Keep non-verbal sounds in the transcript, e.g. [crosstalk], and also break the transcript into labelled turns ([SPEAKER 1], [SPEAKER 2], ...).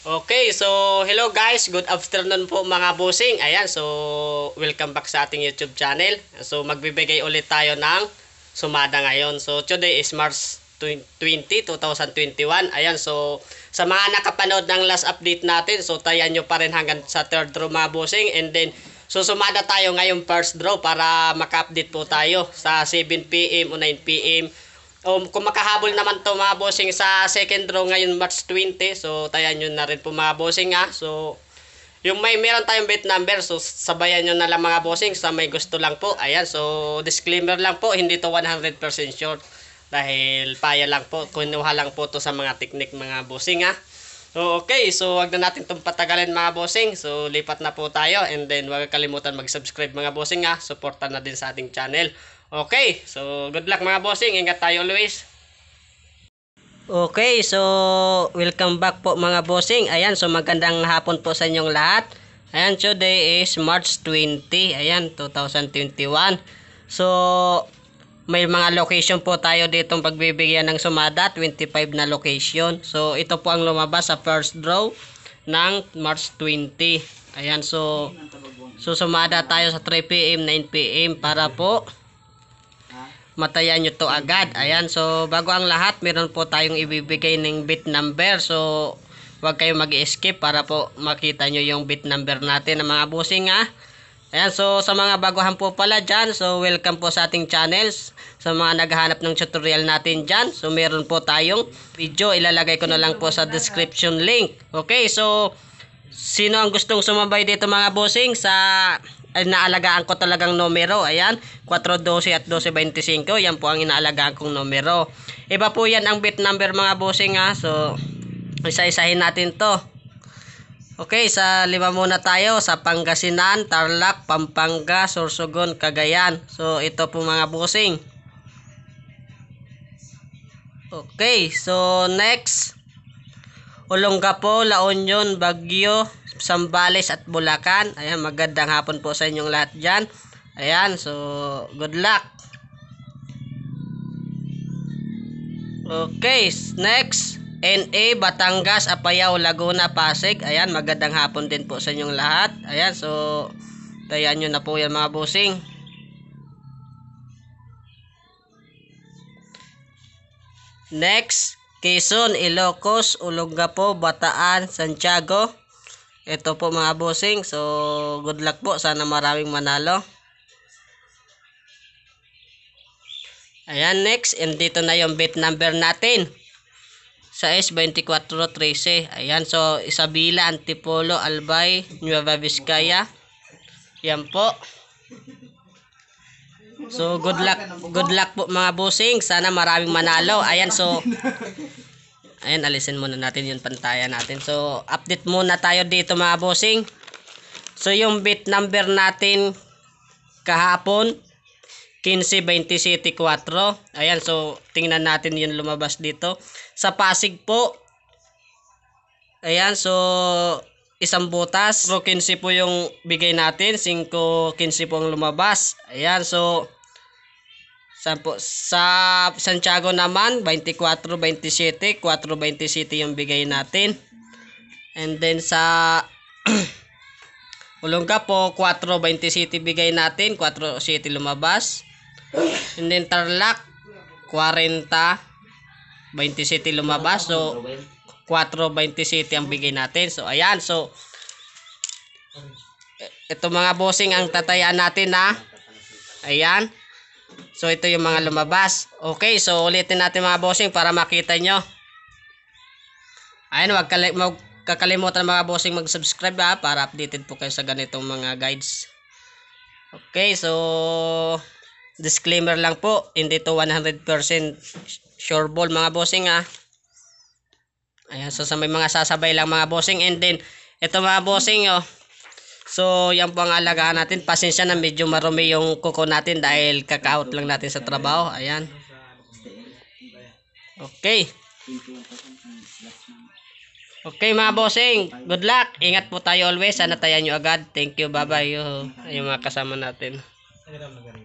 [SPEAKER 1] Okay, so hello guys, good afternoon po mga bossing. Ayan, so welcome back sa ating YouTube channel. So magbibigay ulit tayo ng sumada ngayon. So today is March 20, 2021. Ayan, so sa mga nakapanood ng last update natin, so tayan nyo pa rin hanggang sa third draw mga bossing. And then, so sumada tayo ngayong first draw para maka-update po tayo sa 7pm o 9pm o kung makahabol naman to mga bossing sa second row ngayon March 20 so tayan nyo na rin po mga bossing ha ah. so yung may meron tayong bet number so sabayan nyo na lang mga bossing sa may gusto lang po ayan so disclaimer lang po hindi to 100% sure dahil paya lang po kunuha lang po to sa mga technique mga bossing ah. So, okay. So, wag na natin tong patagalin mga bossing. So, lipat na po tayo. And then, wag kalimutan mag-subscribe mga bossing ah. Suportahan na din sa ating channel. Okay, so good luck mga bossing. Ingat tayo Luis. Okay, so welcome back po mga bossing. Ayan, so magandang hapon po sa inyong lahat. Ayan, today is March 20, ayan, 2021. So, may mga location po tayo ditong pagbibigyan ng sumada, 25 na location. So, ito po ang lumabas sa first draw ng March 20. Ayan, so, so sumada tayo sa 3pm, 9pm para po matayan nyo to agad. Ayan, so bago ang lahat, meron po tayong ibibigay ng bit number. So, huwag kayong mag skip para po makita nyo yung bit number natin ng mga busing ah. Ayan, so sa mga baguhan po pala dyan, so welcome po sa ating channels. Sa mga naghahanap ng tutorial natin dyan, so meron po tayong video. Ilalagay ko na lang po sa description link. Okay, so sino ang gustong sumabay dito mga bossing sa ay, naalagaan ko talagang numero. Ayan, 412 at 1225. Yan po ang inaalagaan kong numero. Iba po yan ang bit number mga bossing ha. So, isa-isahin natin to. Okay, sa lima muna tayo sa Pangasinan, Tarlac, Pampanga, Sorsogon, Cagayan. So, ito po mga bossing. Okay, so next Olongapo, La Union, Baguio, Sambales at Bulacan. Ayan, magandang hapon po sa inyong lahat dyan. Ayan, so good luck. Okay, next. NA, Batangas, Apayao, Laguna, Pasig. Ayan, magandang hapon din po sa inyong lahat. Ayan, so tayan nyo na po yan mga busing. Next, Quezon, Ilocos, Olongapo, Bataan, Santiago. Ito po mga bossing. So, good luck po. Sana maraming manalo. Ayan, next. And dito na yung bit number natin. Sa S2413. Ayan, so Isabela, Antipolo, Albay, Nueva Vizcaya. Yan po. So, good luck. Good luck po mga bossing. Sana maraming manalo. Ayan, so Ayan, alisin muna natin yung pantaya natin. So, update muna tayo dito mga bossing. So, yung bit number natin kahapon, 1527 Ayan, so, tingnan natin yung lumabas dito. Sa Pasig po, ayan, so, isang butas. So, 15 po yung bigay natin. 5-15 po ang lumabas. Ayan, so, Sampo, sa Santiago naman, 24-27. 4-27 yung bigay natin. And then sa Ulongga [clears throat] po, 4 City bigay natin. 4-7 lumabas. And then Tarlac, 40-27 lumabas. So, 4-27 ang bigay natin. So, ayan. So, ito e, mga bossing ang tatayaan natin na ayan So, ito yung mga lumabas. Okay, so ulitin natin mga bossing para makita nyo. Ayun, wag kakalimutan mga bossing mag-subscribe ha ah, para updated po kayo sa ganitong mga guides. Okay, so disclaimer lang po, hindi to 100% sure ball mga bossing ha. Ah. Ayan, so sa may mga sasabay lang mga bossing and then ito mga bossing oh So, yan po ang alagaan natin. Pasensya na medyo marumi yung kuko natin dahil kakaout lang natin sa trabaho. Ayan. Okay. Okay mga bossing, good luck. Ingat po tayo always. Sana tayan nyo agad. Thank you, bye-bye. Yung mga kasama natin.